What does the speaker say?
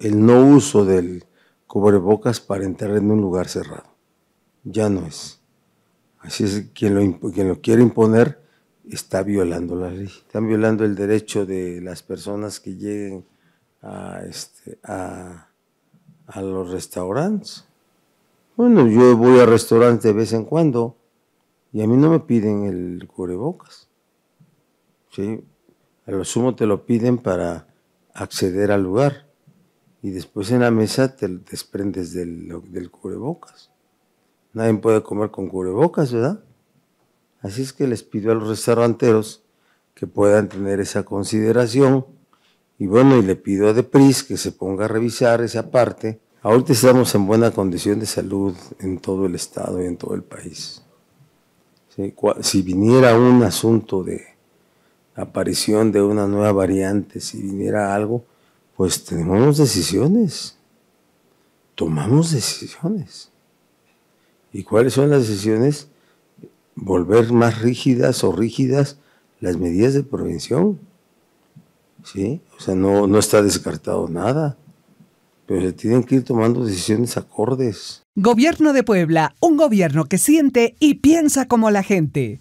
el no uso del cubrebocas para entrar en un lugar cerrado. Ya no es. Así es, quien lo, quien lo quiere imponer está violando la ley. Están violando el derecho de las personas que lleguen este, a, a, los restaurantes. Bueno, yo voy a restaurantes de vez en cuando y a mí no me piden el cubrebocas. ¿sí? A lo sumo te lo piden para acceder al lugar y después en la mesa te desprendes del, del cubrebocas. Nadie puede comer con cubrebocas, ¿verdad? Así es que les pido a los restauranteros que puedan tener esa consideración. Y bueno, y le pido a Depris que se ponga a revisar esa parte. Ahorita estamos en buena condición de salud en todo el estado y en todo el país. si viniera un asunto de aparición de una nueva variante, si viniera algo, pues tenemos decisiones, tomamos decisiones. ¿Y cuáles son las decisiones? Volver más rígidas o rígidas las medidas de prevención. ¿Sí? O sea, no, no está descartado nada pero se tienen que ir tomando decisiones acordes. Gobierno de Puebla, un gobierno que siente y piensa como la gente.